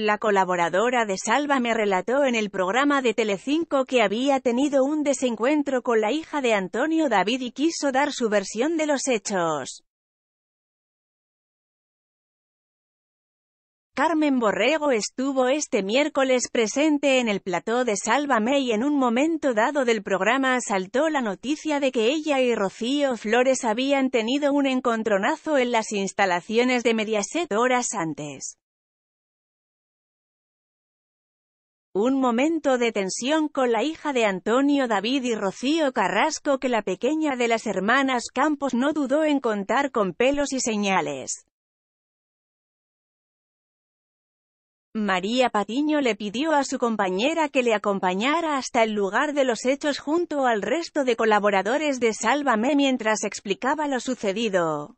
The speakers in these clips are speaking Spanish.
La colaboradora de Sálvame relató en el programa de Telecinco que había tenido un desencuentro con la hija de Antonio David y quiso dar su versión de los hechos. Carmen Borrego estuvo este miércoles presente en el plató de Sálvame y en un momento dado del programa saltó la noticia de que ella y Rocío Flores habían tenido un encontronazo en las instalaciones de Mediaset horas antes. Un momento de tensión con la hija de Antonio David y Rocío Carrasco que la pequeña de las hermanas Campos no dudó en contar con pelos y señales. María Patiño le pidió a su compañera que le acompañara hasta el lugar de los hechos junto al resto de colaboradores de Sálvame mientras explicaba lo sucedido.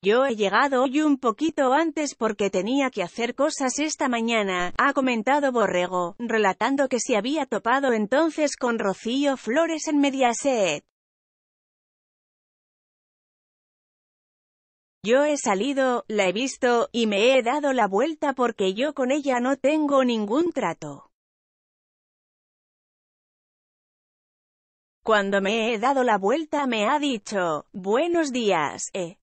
Yo he llegado hoy un poquito antes porque tenía que hacer cosas esta mañana, ha comentado Borrego, relatando que se había topado entonces con Rocío Flores en Mediaset. Yo he salido, la he visto, y me he dado la vuelta porque yo con ella no tengo ningún trato. Cuando me he dado la vuelta me ha dicho, buenos días, eh.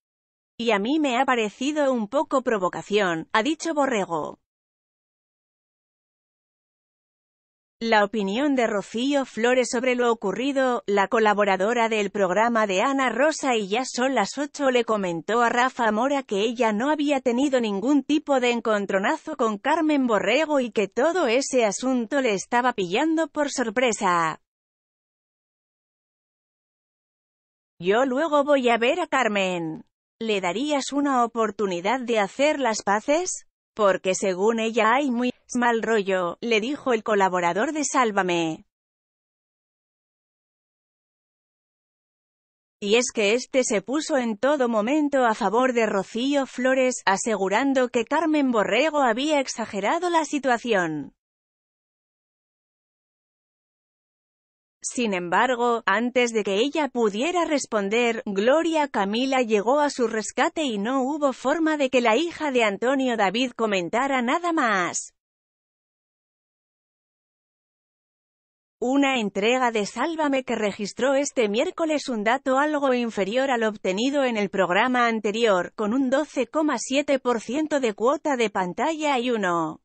Y a mí me ha parecido un poco provocación, ha dicho Borrego. La opinión de Rocío Flores sobre lo ocurrido, la colaboradora del programa de Ana Rosa y ya son las 8 le comentó a Rafa Mora que ella no había tenido ningún tipo de encontronazo con Carmen Borrego y que todo ese asunto le estaba pillando por sorpresa. Yo luego voy a ver a Carmen. ¿Le darías una oportunidad de hacer las paces? Porque según ella hay muy mal rollo, le dijo el colaborador de Sálvame. Y es que este se puso en todo momento a favor de Rocío Flores, asegurando que Carmen Borrego había exagerado la situación. Sin embargo, antes de que ella pudiera responder, Gloria Camila llegó a su rescate y no hubo forma de que la hija de Antonio David comentara nada más. Una entrega de Sálvame que registró este miércoles un dato algo inferior al obtenido en el programa anterior, con un 12,7% de cuota de pantalla y uno.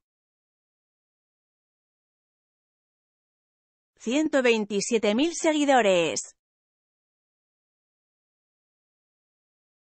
127.000 seguidores.